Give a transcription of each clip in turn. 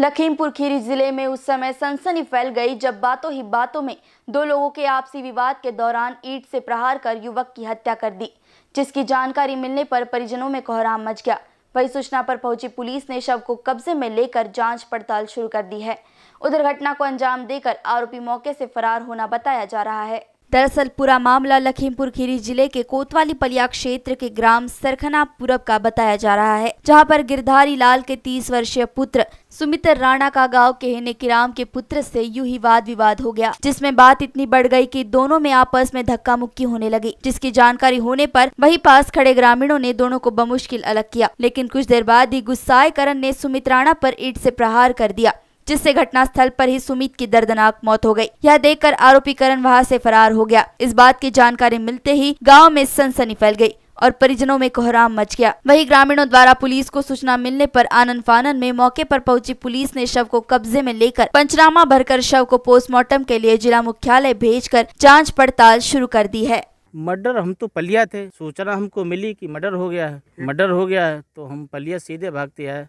लखीमपुर खीरी जिले में उस समय सनसनी फैल गई जब बातों ही बातों में दो लोगों के आपसी विवाद के दौरान ईट से प्रहार कर युवक की हत्या कर दी जिसकी जानकारी मिलने पर परिजनों में कोहराम मच गया वही सूचना पर पहुंची पुलिस ने शव को कब्जे में लेकर जांच पड़ताल शुरू कर दी है उधर घटना को अंजाम देकर आरोपी मौके से फरार होना बताया जा रहा है दरअसल पूरा मामला लखीमपुर खीरी जिले के कोतवाली पलिया क्षेत्र के ग्राम सरखना पूरब का बताया जा रहा है जहां पर गिरधारी लाल के 30 वर्षीय पुत्र सुमित्र राणा का गांव के हिने किराम के पुत्र से यू ही वाद विवाद हो गया जिसमें बात इतनी बढ़ गई कि दोनों में आपस में धक्का मुक्की होने लगी जिसकी जानकारी होने पर वही पास खड़े ग्रामीणों ने दोनों को बमुश्किल अलग किया लेकिन कुछ देर बाद ही गुस्साए करण ने सुमित राणा पर ईट से प्रहार कर दिया जिससे घटनास्थल पर ही सुमित की दर्दनाक मौत हो गई यह देखकर आरोपी करण वहां से फरार हो गया इस बात की जानकारी मिलते ही गांव में सनसनी फैल गई और परिजनों में कोहराम मच गया वहीं ग्रामीणों द्वारा पुलिस को सूचना मिलने पर आनंद फानन में मौके पर पहुंची पुलिस ने शव को कब्जे में लेकर पंचनामा भरकर शव को पोस्टमार्टम के लिए जिला मुख्यालय भेज कर पड़ताल शुरू कर दी है मर्डर हम तो पलिया थे सूचना हमको मिली कि मर्डर हो गया है मर्डर हो गया है तो हम पलिया सीधे भागते हैं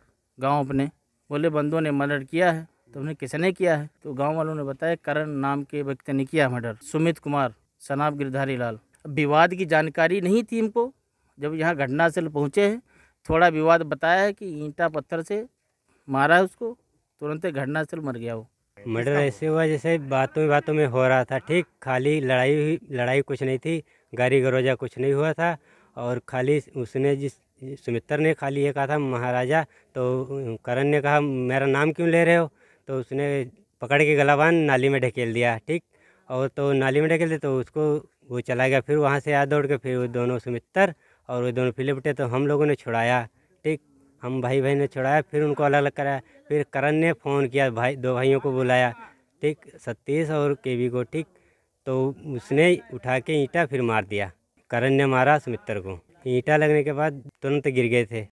गाँव अपने बोले बंदों ने मर्डर किया है तो उन्हें किसने किया है तो गांव वालों ने बताया करण नाम के व्यक्ति ने किया मर्डर सुमित कुमार सनाब गिरधारी लाल विवाद की जानकारी नहीं थी इनको जब यहाँ घटनास्थल पहुँचे हैं थोड़ा विवाद बताया है कि ईंटा पत्थर से मारा है उसको तुरंत घटनास्थल मर गया वो मर्डर ऐसे हुआ जैसे बातों बातों में हो रहा था ठीक खाली लड़ाई हुई लड़ाई कुछ नहीं थी गाड़ी गरोजा कुछ नहीं हुआ था और खाली उसने जिस सुमित्र ने खाली ये कहा था महाराजा तो करण ने कहा मेरा नाम क्यों ले रहे हो तो उसने पकड़ के गलाबान नाली में ढकेल दिया ठीक और तो नाली में ढकेल दिया तो उसको वो चला गया फिर वहाँ से आ दौड़ के फिर वो दोनों सुमित्र और वो दोनों फिलिपटे उठे तो हम लोगों ने छुड़ाया ठीक हम भाई भाई ने छुड़ाया फिर उनको अलग अलग कराया फिर करण ने फ़ोन किया भाई दो भाइयों को बुलाया ठीक सतीश और केवी को ठीक तो उसने उठा के ईंटा फिर मार दिया करण ने मारा सुमित्र को ईटा लगने के बाद तुरंत गिर गए थे